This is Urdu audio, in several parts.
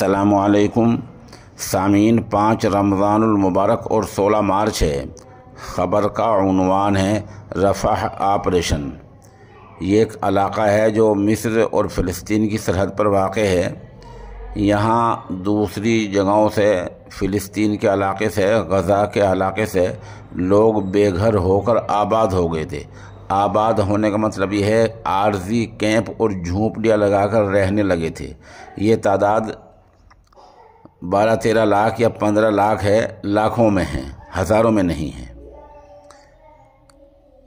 السلام علیکم سامعین پانچ رمضان المبارک اور سولہ مارچ ہے خبر کا عنوان ہے رفح آپریشن یہ ایک علاقہ ہے جو مصر اور فلسطین کی سرحد پر واقع ہے یہاں دوسری جگہوں سے فلسطین کے علاقے سے غزہ کے علاقے سے لوگ بے گھر ہو کر آباد ہو گئے تھے آباد ہونے کا مطلب یہ ہے عارضی کیمپ اور جھونپڑیاں لگا کر رہنے لگے تھے یہ تعداد بارہ تیرہ لاکھ یا پندرہ لاکھ ہے لاکھوں میں ہیں ہزاروں میں نہیں ہیں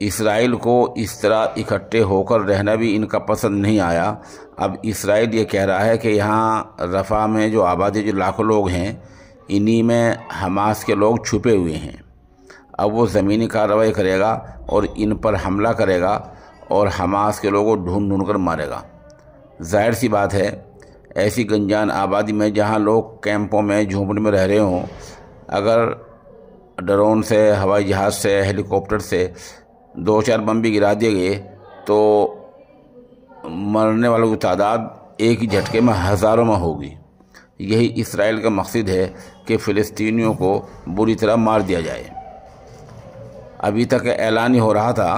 اسرائیل کو اس طرح اکٹھے ہو کر رہنا بھی ان کا پسند نہیں آیا اب اسرائیل یہ کہہ رہا ہے کہ یہاں رفا میں جو آبادی جو لاکھوں لوگ ہیں انہی میں حماس کے لوگ چھپے ہوئے ہیں اب وہ زمینی کارروائی کرے گا اور ان پر حملہ کرے گا اور حماس کے لوگوں ڈھونڈ ڈھونڈ کر مارے گا ظاہر سی بات ہے ایسی گنجان آبادی میں جہاں لوگ کیمپوں میں جھومپڑ میں رہ رہے ہوں اگر ڈرون سے ہوائی جہاز سے ہیلی کاپٹر سے دو چار بم بھی گرا دیے گئے تو مرنے والوں کی تعداد ایک ہی جھٹکے میں ہزاروں میں ہوگی یہی اسرائیل کا مقصد ہے کہ فلسطینیوں کو بری طرح مار دیا جائے ابھی تک اعلان ہی ہو رہا تھا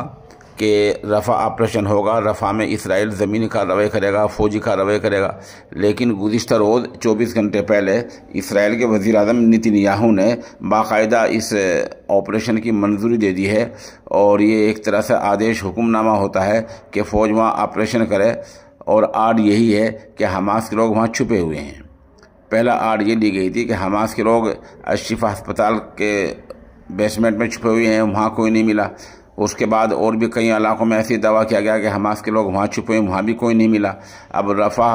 کہ رفع آپریشن ہوگا رفع میں اسرائیل زمین کارروائی کرے گا فوجی کارروائی کرے گا لیکن گزشتہ روز چوبیس گھنٹے پہلے اسرائیل کے وزیر اعظم نتن یاہو نے باقاعدہ اس آپریشن کی منظوری دے دی ہے اور یہ ایک طرح سے آدیش حکم نامہ ہوتا ہے کہ فوج وہاں آپریشن کرے اور آڑ یہی ہے کہ حماس کے لوگ وہاں چھپے ہوئے ہیں پہلا آڑ یہ دی گئی تھی کہ حماس کے لوگ اشفا ہسپتال کے بیسمنٹ میں چھپے ہوئے ہیں وہاں کوئی نہیں ملا اس کے بعد اور بھی کئی علاقوں میں ایسی دعویٰ کیا گیا کہ حماس کے لوگ وہاں چھپے وہاں بھی کوئی نہیں ملا اب رفع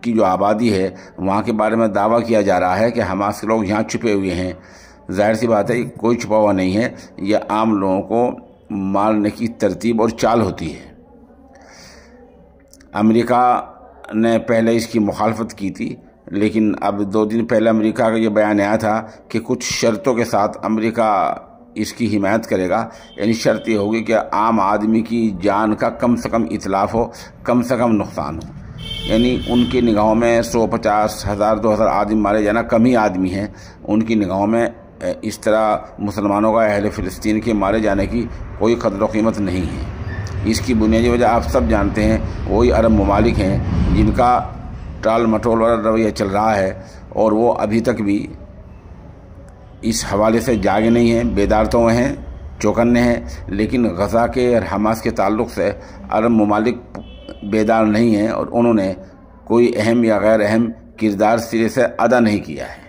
کی جو آبادی ہے وہاں کے بارے میں دعویٰ کیا جا رہا ہے کہ حماس کے لوگ یہاں چھپے ہوئے ہیں ظاہر سی بات ہے کوئی چھپا ہوا نہیں ہے یہ عام لوگوں کو مارنے کی ترتیب اور چال ہوتی ہے امریکہ نے پہلے اس کی مخالفت کی تھی لیکن اب دو دن پہلے امریکہ کا یہ بیان آیا تھا کہ کچھ شرطوں کے ساتھ امریکہ اس کی حمایت کرے گا یعنی شرط یہ ہوگی کہ عام آدمی کی جان کا کم سے کم اطلاف ہو کم سے کم نقصان ہو یعنی ان کی نگاہوں میں سو پچاس ہزار دو ہزار آدمی مارے جانا کم ہی آدمی ہیں ان کی نگاہوں میں اس طرح مسلمانوں کا اہل فلسطین کے مارے جانے کی کوئی قدر و قیمت نہیں ہے اس کی بنیادی وجہ آپ سب جانتے ہیں وہی عرب ممالک ہیں جن کا ٹال مٹول والا رویہ چل رہا ہے اور وہ ابھی تک بھی اس حوالے سے جاگے نہیں ہیں بیدار تو ہیں چوکنے ہیں لیکن غزہ کے اور حماس کے تعلق سے عرب ممالک بیدار نہیں ہیں اور انہوں نے کوئی اہم یا غیر اہم کردار سرے سے ادا نہیں کیا ہے